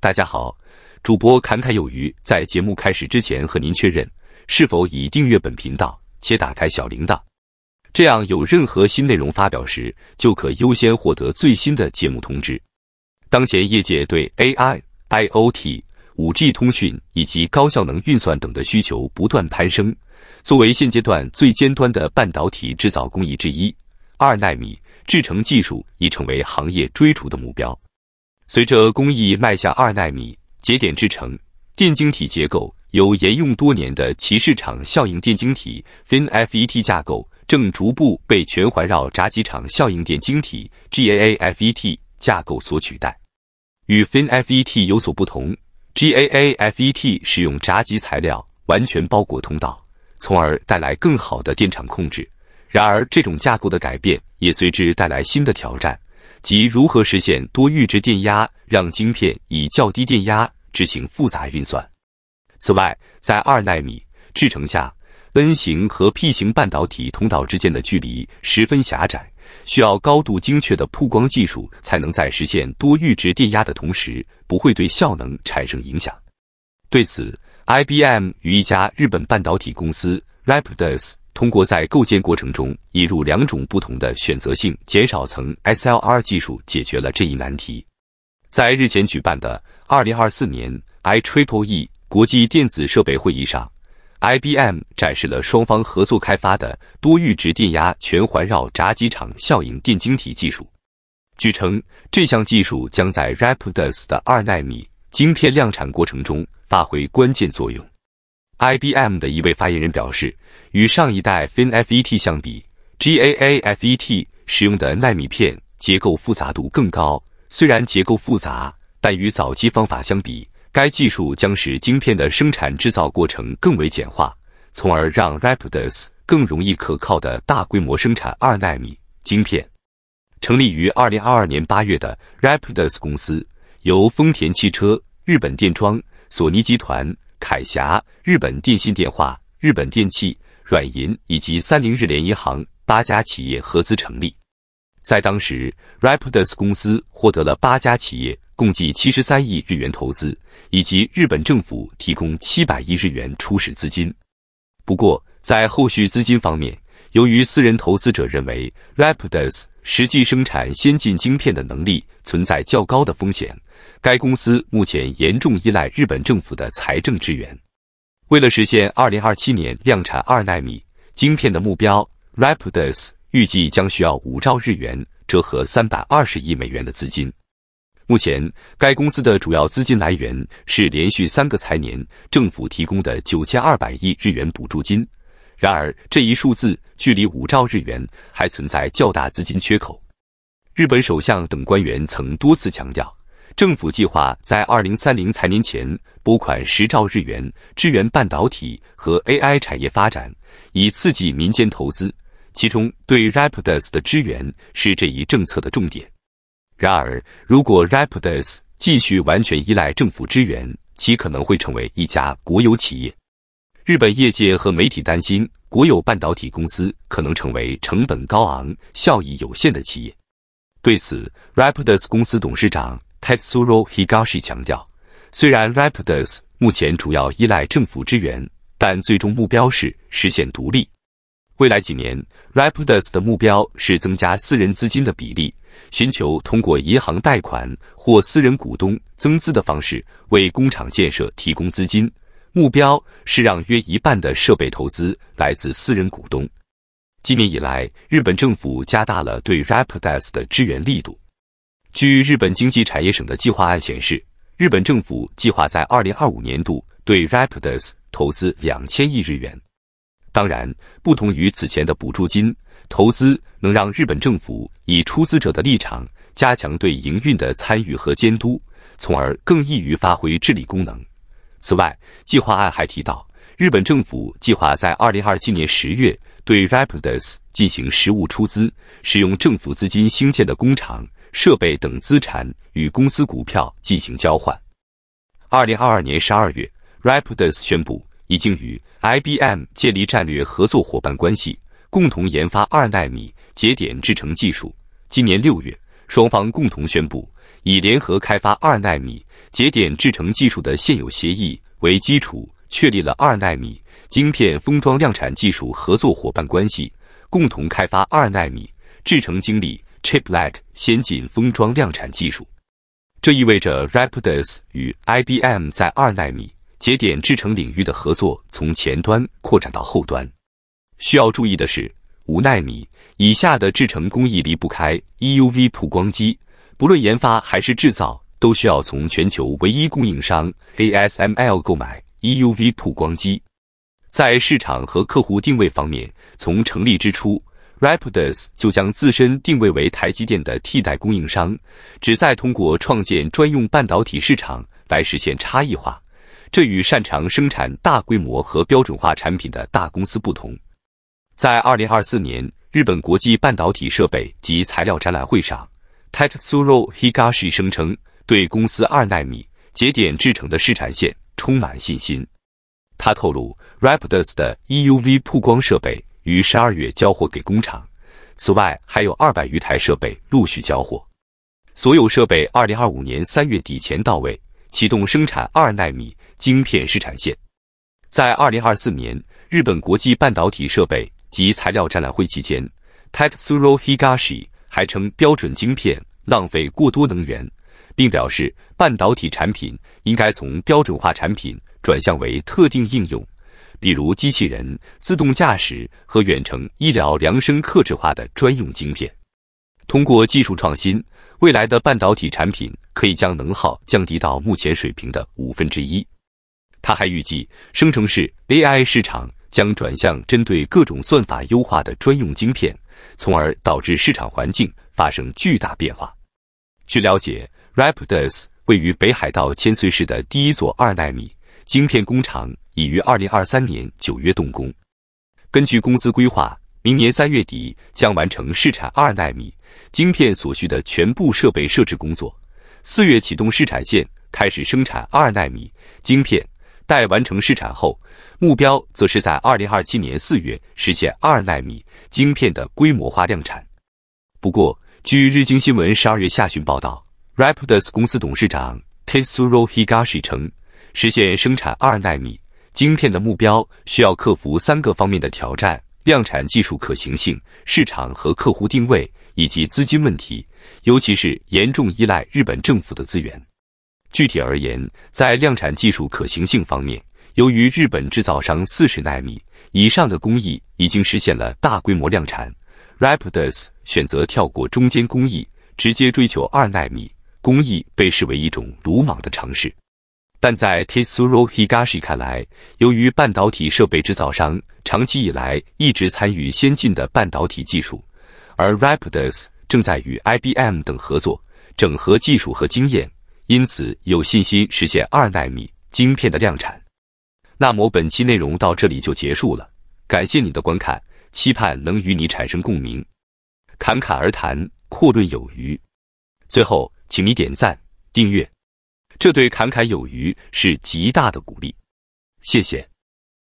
大家好，主播侃侃有余。在节目开始之前，和您确认是否已订阅本频道且打开小铃铛，这样有任何新内容发表时，就可优先获得最新的节目通知。当前业界对 AI、IoT、五 G 通讯以及高效能运算等的需求不断攀升，作为现阶段最尖端的半导体制造工艺之一，二纳米制程技术已成为行业追逐的目标。随着工艺迈向二纳米节点制程，电晶体结构由沿用多年的骑士场效应电晶体 （FinFET） 架构，正逐步被全环绕栅机场效应电晶体 （GAAFET） 架构所取代。与 FinFET 有所不同，GAAFET 使用栅机材料完全包裹通道，从而带来更好的电场控制。然而，这种架构的改变也随之带来新的挑战。即如何实现多阈值电压，让晶片以较低电压执行复杂运算。此外，在二纳米制程下，N 型和 P 型半导体通道之间的距离十分狭窄，需要高度精确的曝光技术，才能在实现多阈值电压的同时，不会对效能产生影响。对此，IBM 与一家日本半导体公司 Rapidus。通过在构建过程中引入两种不同的选择性减少层 （S L R） 技术，解决了这一难题。在日前举办的2024年 I Triple E 国际电子设备会议上，IBM 展示了双方合作开发的多阈值电压全环绕闸机场效应电晶体技术。据称，这项技术将在 Rapidus 的二纳米晶片量产过程中发挥关键作用。IBM 的一位发言人表示，与上一代 FinFET 相比，GAAFET 使用的纳米片结构复杂度更高。虽然结构复杂，但与早期方法相比，该技术将使晶片的生产制造过程更为简化，从而让 Rapidus 更容易、可靠的大规模生产二纳米晶片。成立于二零二二年八月的 Rapidus 公司，由丰田汽车、日本电装、索尼集团。凯霞、日本电信电话、日本电器、软银以及三菱日联银行八家企业合资成立。在当时，Rapidus 公司获得了八家企业共计七十三亿日元投资，以及日本政府提供七百亿日元初始资金。不过，在后续资金方面，由于私人投资者认为 Rapidus 实际生产先进晶片的能力存在较高的风险。该公司目前严重依赖日本政府的财政支援。为了实现2027年量产二纳米晶片的目标，Rapidus 预计将需要5兆日元（折合320亿美元）的资金。目前，该公司的主要资金来源是连续三个财年政府提供的9200亿日元补助金。然而，这一数字距离5兆日元还存在较大资金缺口。日本首相等官员曾多次强调。政府计划在2030财年前拨款10兆日元支援半导体和 AI 产业发展，以刺激民间投资。其中对 Rapidus 的支援是这一政策的重点。然而，如果 Rapidus 继续完全依赖政府支援，其可能会成为一家国有企业。日本业界和媒体担心，国有半导体公司可能成为成本高昂、效益有限的企业。对此，Rapidus 公司董事长。Tetsuro Higashi 强调，虽然 Rapidus 目前主要依赖政府支援，但最终目标是实现独立。未来几年，Rapidus 的目标是增加私人资金的比例，寻求通过银行贷款或私人股东增资的方式为工厂建设提供资金。目标是让约一半的设备投资来自私人股东。今年以来，日本政府加大了对 Rapidus 的支援力度。据日本经济产业省的计划案显示，日本政府计划在二零二五年度对 Rapidus 投资两千亿日元。当然，不同于此前的补助金投资，能让日本政府以出资者的立场加强对营运的参与和监督，从而更易于发挥治理功能。此外，计划案还提到，日本政府计划在二零二七年十月对 Rapidus 进行实物出资，使用政府资金兴建的工厂。设备等资产与公司股票进行交换。二零二二年十二月，Rapidus 宣布已经与 IBM 建立战略合作伙伴关系，共同研发二纳米节点制程技术。今年六月，双方共同宣布以联合开发二纳米节点制程技术的现有协议为基础，确立了二纳米晶片封装量产技术合作伙伴关系，共同开发二纳米制程经理。Chiplet 先进封装量产技术，这意味着 Rapidus 与 IBM 在二纳米节点制程领域的合作从前端扩展到后端。需要注意的是，五纳米以下的制程工艺离不开 EUV 曝光机，不论研发还是制造，都需要从全球唯一供应商 ASML 购买 EUV 曝光机。在市场和客户定位方面，从成立之初。Rapidus 就将自身定位为台积电的替代供应商，旨在通过创建专用半导体市场来实现差异化。这与擅长生产大规模和标准化产品的大公司不同。在2024年日本国际半导体设备及材料展览会上，Tetsuro Higashi 声称对公司2纳米节点制成的生产线充满信心。他透露，Rapidus 的 EUV 曝光设备。于十二月交货给工厂。此外，还有二百余台设备陆续交货，所有设备二零二五年三月底前到位，启动生产二纳米晶片生产线。在二零二四年日本国际半导体设备及材料展览会期间，Tetsuro Higashi 还称标准晶片浪费过多能源，并表示半导体产品应该从标准化产品转向为特定应用。比如机器人、自动驾驶和远程医疗量身克制化的专用晶片，通过技术创新，未来的半导体产品可以将能耗降低到目前水平的五分之一。他还预计，生成式 AI 市场将转向针对各种算法优化的专用晶片，从而导致市场环境发生巨大变化。据了解，Rapidus 位于北海道千岁市的第一座二纳米晶片工厂。已于二零二三年九月动工。根据公司规划，明年三月底将完成试产二纳米晶片所需的全部设备设置工作；四月启动试产线，开始生产二纳米晶片。待完成试产后，目标则是在二零二七年四月实现二纳米晶片的规模化量产。不过，据日经新闻十二月下旬报道，Rapidus 公司董事长 Tetsuro Higashi 称，实现生产二纳米。晶片的目标需要克服三个方面的挑战：量产技术可行性、市场和客户定位，以及资金问题，尤其是严重依赖日本政府的资源。具体而言，在量产技术可行性方面，由于日本制造商四十纳米以上的工艺已经实现了大规模量产，Rapidus 选择跳过中间工艺，直接追求二纳米工艺，被视为一种鲁莽的尝试。但在 k i t s u r o Higashi 看来，由于半导体设备制造商长期以来一直参与先进的半导体技术，而 r a p i d u s 正在与 IBM 等合作，整合技术和经验，因此有信心实现二纳米晶片的量产。那么本期内容到这里就结束了，感谢你的观看，期盼能与你产生共鸣。侃侃而谈，阔论有余。最后，请你点赞、订阅。这对侃侃有余是极大的鼓励，谢谢。